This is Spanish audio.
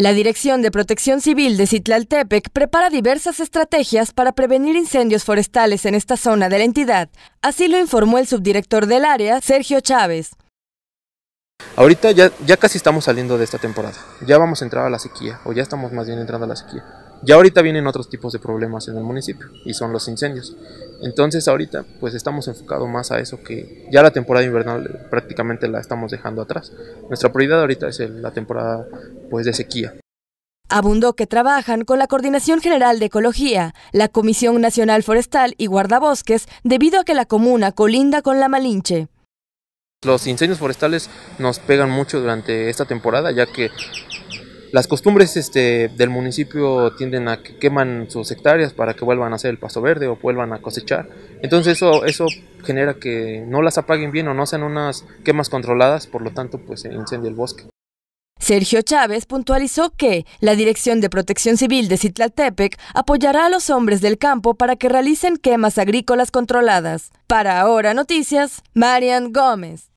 La Dirección de Protección Civil de Citlaltepec prepara diversas estrategias para prevenir incendios forestales en esta zona de la entidad. Así lo informó el subdirector del área, Sergio Chávez. Ahorita ya, ya casi estamos saliendo de esta temporada. Ya vamos a entrar a la sequía, o ya estamos más bien entrando a la sequía. Ya ahorita vienen otros tipos de problemas en el municipio y son los incendios. Entonces ahorita pues estamos enfocados más a eso que ya la temporada invernal eh, prácticamente la estamos dejando atrás. Nuestra prioridad ahorita es la temporada pues de sequía. Abundó que trabajan con la Coordinación General de Ecología, la Comisión Nacional Forestal y Guardabosques debido a que la comuna colinda con la Malinche. Los incendios forestales nos pegan mucho durante esta temporada ya que las costumbres este, del municipio tienden a que queman sus hectáreas para que vuelvan a hacer el paso verde o vuelvan a cosechar. Entonces eso, eso genera que no las apaguen bien o no sean unas quemas controladas, por lo tanto pues se incendia el bosque. Sergio Chávez puntualizó que la Dirección de Protección Civil de Citlatepec apoyará a los hombres del campo para que realicen quemas agrícolas controladas. Para Ahora Noticias, Marian Gómez.